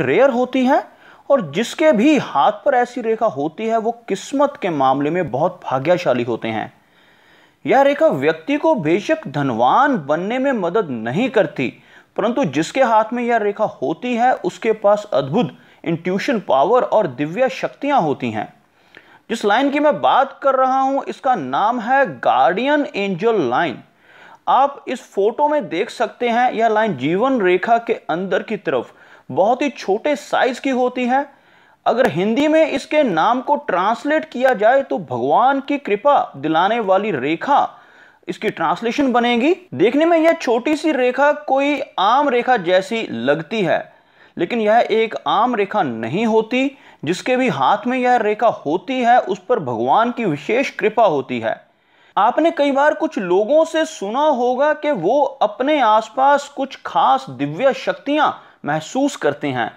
rare होती है और जिसके भी हाथ पर ऐसी रेखा होती है वो किस्मत के मामले में बहुत भाग्यशाली होते हैं यह रेखा व्यक्ति को बेशक धनवान बनने में मदद नहीं करती परंतु जिसके हाथ में यह रेखा होती है उसके पास अद्भुत इंट्यूशन पावर और दिव्य शक्तियां होती हैं जिस लाइन की मैं बात कर रहा हूं इसका नाम है गार्डियन एंजल लाइन आप इस फोटो में देख सकते हैं यह लाइन जीवन रेखा के अंदर की तरफ बहुत ही छोटे साइज की होती है अगर हिंदी में इसके नाम को ट्रांसलेट किया जाए तो भगवान की कृपा दिलाने वाली रेखा इसकी ट्रांसलेशन बनेगी देखने में यह छोटी सी रेखा कोई आम रेखा जैसी लगती है लेकिन यह एक आम रेखा नहीं होती जिसके भी हाथ में यह रेखा होती है उस पर भगवान की विशेष कृपा होती है आपने कई बार कुछ लोगों से सुना होगा कि वो अपने आसपास कुछ खास दिव्य शक्तियां महसूस करते हैं